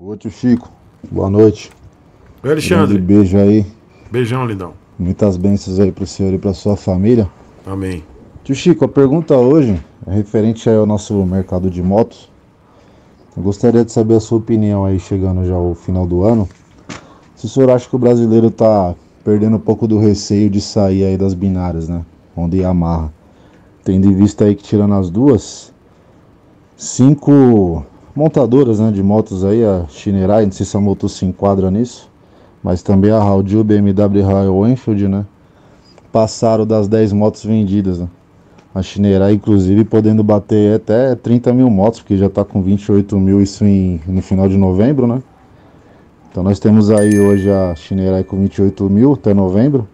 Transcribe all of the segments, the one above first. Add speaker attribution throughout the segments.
Speaker 1: Ô tio Chico,
Speaker 2: boa noite. Oi, Alexandre. Um beijo aí. Beijão, lindão. Muitas bênçãos aí pro senhor e pra sua família. Amém. Tio Chico, a pergunta hoje é referente ao nosso mercado de motos. Eu gostaria de saber a sua opinião aí, chegando já ao final do ano. Se o senhor acha que o brasileiro tá perdendo um pouco do receio de sair aí das binárias, né? Onde amarra. Tendo em vista aí que tirando as duas, cinco montadoras né, de motos aí, a Shinerai, não sei se a moto se enquadra nisso, mas também a Haldil, BMW Royal Enfield, né? Passaram das 10 motos vendidas, né? A Shinerai, inclusive, podendo bater até 30 mil motos, porque já está com 28 mil isso em, no final de novembro, né? Então nós temos aí hoje a Shinerai com 28 mil até novembro,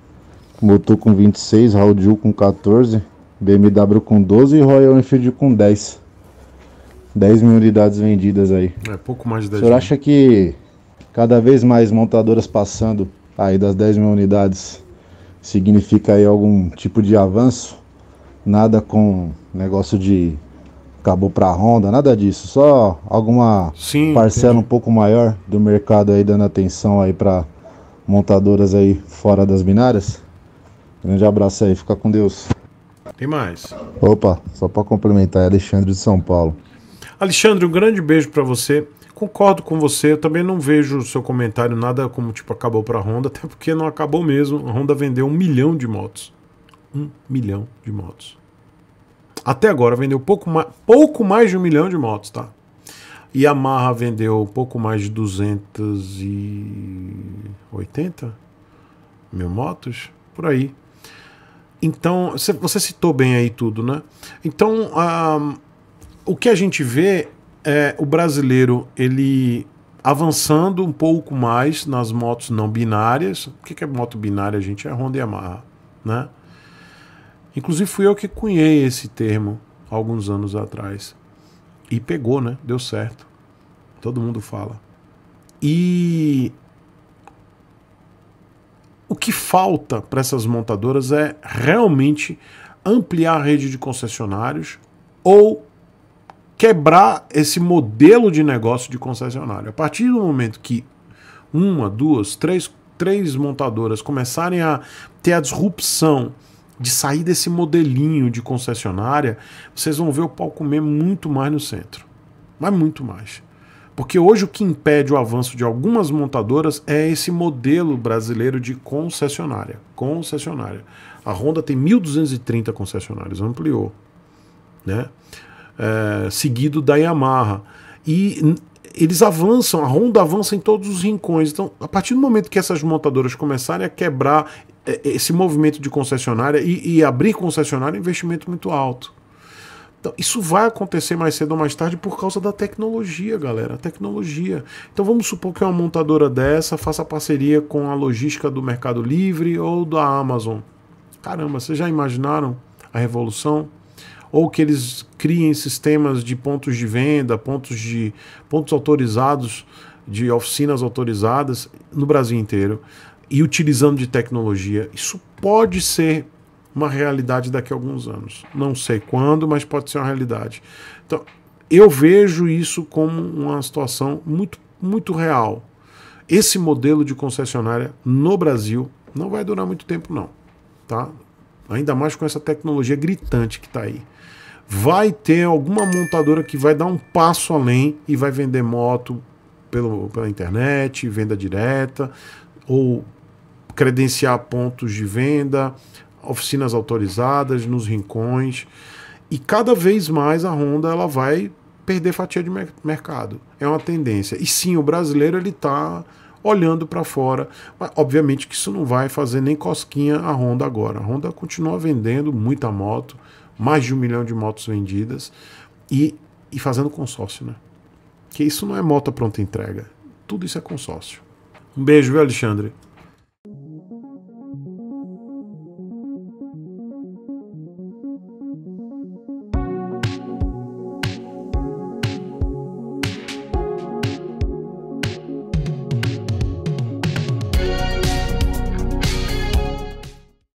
Speaker 2: Motor com 26, Raudil com 14, BMW com 12 e Royal Enfield com 10. 10 mil unidades vendidas aí.
Speaker 1: É pouco mais de 10 mil. O senhor acha
Speaker 2: que cada vez mais montadoras passando aí das 10 mil unidades significa aí algum tipo de avanço? Nada com negócio de acabou para Honda, nada disso, só alguma Sim, parcela entendi. um pouco maior do mercado aí dando atenção aí para montadoras aí fora das binárias. Grande abraço aí, fica com Deus.
Speaker 1: Tem mais. Opa,
Speaker 2: só para complementar, é Alexandre de São Paulo.
Speaker 1: Alexandre, um grande beijo para você. Concordo com você, eu também não vejo o seu comentário nada como tipo acabou para a Honda, até porque não acabou mesmo. A Honda vendeu um milhão de motos. Um milhão de motos. Até agora vendeu pouco mais, pouco mais de um milhão de motos, tá? E a Yamaha vendeu pouco mais de 280 mil motos, por aí. Então, você citou bem aí tudo, né? Então, a. Uh o que a gente vê é o brasileiro, ele avançando um pouco mais nas motos não binárias. O que é moto binária, gente? É Honda e Yamaha, né? Inclusive fui eu que cunhei esse termo alguns anos atrás. E pegou, né? Deu certo. Todo mundo fala. E o que falta para essas montadoras é realmente ampliar a rede de concessionários ou quebrar esse modelo de negócio de concessionário. A partir do momento que uma, duas, três, três montadoras começarem a ter a disrupção de sair desse modelinho de concessionária, vocês vão ver o pau comer muito mais no centro. Mas muito mais. Porque hoje o que impede o avanço de algumas montadoras é esse modelo brasileiro de concessionária. Concessionária. A Honda tem 1.230 concessionários, ampliou. Né? é, seguido da Yamaha. E eles avançam, a Honda avança em todos os rincões. Então, a partir do momento que essas montadoras começarem a quebrar é, é, esse movimento de concessionária e, e abrir concessionária, é investimento muito alto. Então, isso vai acontecer mais cedo ou mais tarde por causa da tecnologia, galera. Tecnologia. Então vamos supor que uma montadora dessa faça parceria com a logística do Mercado Livre ou da Amazon. Caramba, vocês já imaginaram a revolução? ou que eles criem sistemas de pontos de venda, pontos de pontos autorizados, de oficinas autorizadas no Brasil inteiro e utilizando de tecnologia. Isso pode ser uma realidade daqui a alguns anos. Não sei quando, mas pode ser uma realidade. Então, eu vejo isso como uma situação muito, muito real. Esse modelo de concessionária no Brasil não vai durar muito tempo, não. Tá? Ainda mais com essa tecnologia gritante que está aí. Vai ter alguma montadora que vai dar um passo além e vai vender moto pelo, pela internet, venda direta, ou credenciar pontos de venda, oficinas autorizadas nos rincões. E cada vez mais a Honda ela vai perder fatia de mercado. É uma tendência. E sim, o brasileiro ele está olhando para fora. Mas, obviamente que isso não vai fazer nem cosquinha a Honda agora. A Honda continua vendendo muita moto, mais de um milhão de motos vendidas e, e fazendo consórcio, né? Que isso não é moto pronta entrega. Tudo isso é consórcio. Um beijo, viu, Alexandre?